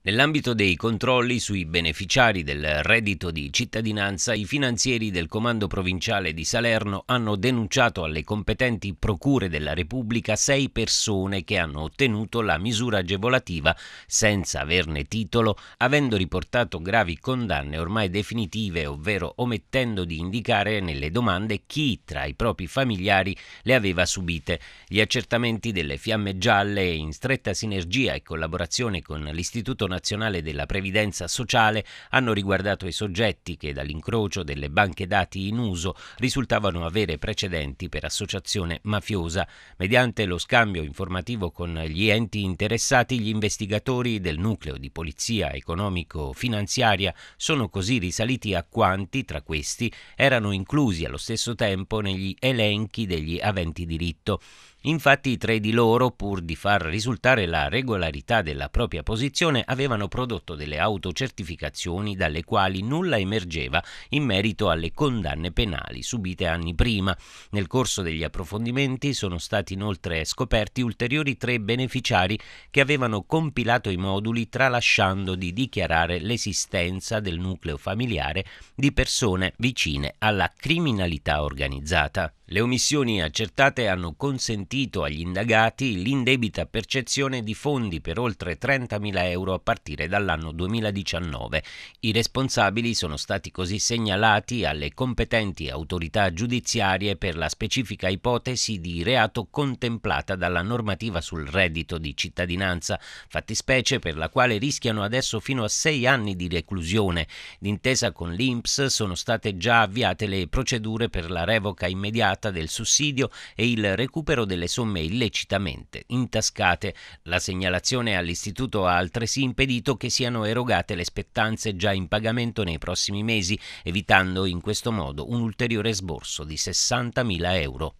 Nell'ambito dei controlli sui beneficiari del reddito di cittadinanza, i finanzieri del Comando Provinciale di Salerno hanno denunciato alle competenti procure della Repubblica sei persone che hanno ottenuto la misura agevolativa senza averne titolo, avendo riportato gravi condanne ormai definitive, ovvero omettendo di indicare nelle domande chi tra i propri familiari le aveva subite. Gli accertamenti delle fiamme gialle, in stretta sinergia e collaborazione con l'Istituto nazionale della previdenza sociale hanno riguardato i soggetti che dall'incrocio delle banche dati in uso risultavano avere precedenti per associazione mafiosa. Mediante lo scambio informativo con gli enti interessati, gli investigatori del nucleo di polizia economico-finanziaria sono così risaliti a quanti, tra questi, erano inclusi allo stesso tempo negli elenchi degli aventi diritto. Infatti tre di loro, pur di far risultare la regolarità della propria posizione, avevano prodotto delle autocertificazioni dalle quali nulla emergeva in merito alle condanne penali subite anni prima. Nel corso degli approfondimenti sono stati inoltre scoperti ulteriori tre beneficiari che avevano compilato i moduli tralasciando di dichiarare l'esistenza del nucleo familiare di persone vicine alla criminalità organizzata. Le omissioni accertate hanno consentito agli indagati l'indebita percezione di fondi per oltre 30.000 euro a partire dall'anno 2019. I responsabili sono stati così segnalati alle competenti autorità giudiziarie per la specifica ipotesi di reato contemplata dalla normativa sul reddito di cittadinanza, fattispecie per la quale rischiano adesso fino a sei anni di reclusione. D'intesa con l'INPS sono state già avviate le procedure per la revoca immediata tratta del sussidio e il recupero delle somme illecitamente intascate. La segnalazione all'Istituto ha altresì impedito che siano erogate le spettanze già in pagamento nei prossimi mesi, evitando in questo modo un ulteriore sborso di 60.000 euro.